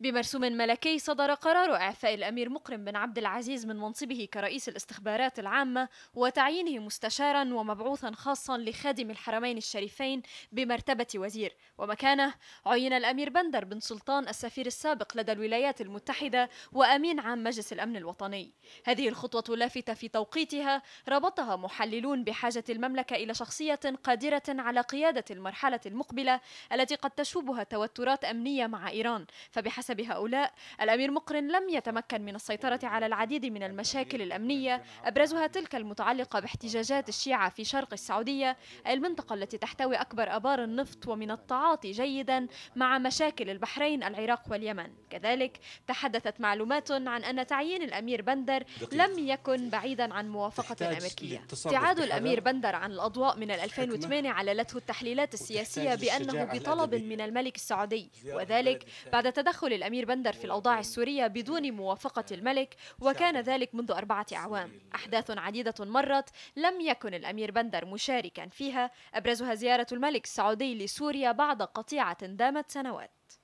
بمرسوم ملكي صدر قرار إعفاء الأمير مقرم بن عبد العزيز من منصبه كرئيس الاستخبارات العامة وتعيينه مستشارا ومبعوثا خاصا لخادم الحرمين الشريفين بمرتبة وزير ومكانه عين الأمير بندر بن سلطان السفير السابق لدى الولايات المتحدة وأمين عام مجلس الأمن الوطني هذه الخطوة لافتة في توقيتها ربطها محللون بحاجة المملكة إلى شخصية قادرة على قيادة المرحلة المقبلة التي قد تشوبها توترات أمنية مع إيران فبحسب بحسب هؤلاء الأمير مقرن لم يتمكن من السيطرة على العديد من المشاكل الأمنية أبرزها تلك المتعلقة باحتجاجات الشيعة في شرق السعودية المنطقة التي تحتوي أكبر أبار النفط ومن التعاطي جيدا مع مشاكل البحرين العراق واليمن كذلك تحدثت معلومات عن أن تعيين الأمير بندر لم يكن بعيدا عن موافقة أمريكية ابتعاد الأمير بندر عن الأضواء من 2008 عللته التحليلات السياسية بأنه بطلب من الملك السعودي وذلك بعد تدخل الأمير بندر في الأوضاع السورية بدون موافقة الملك وكان ذلك منذ أربعة أعوام أحداث عديدة مرت لم يكن الأمير بندر مشاركا فيها أبرزها زيارة الملك السعودي لسوريا بعد قطيعة دامت سنوات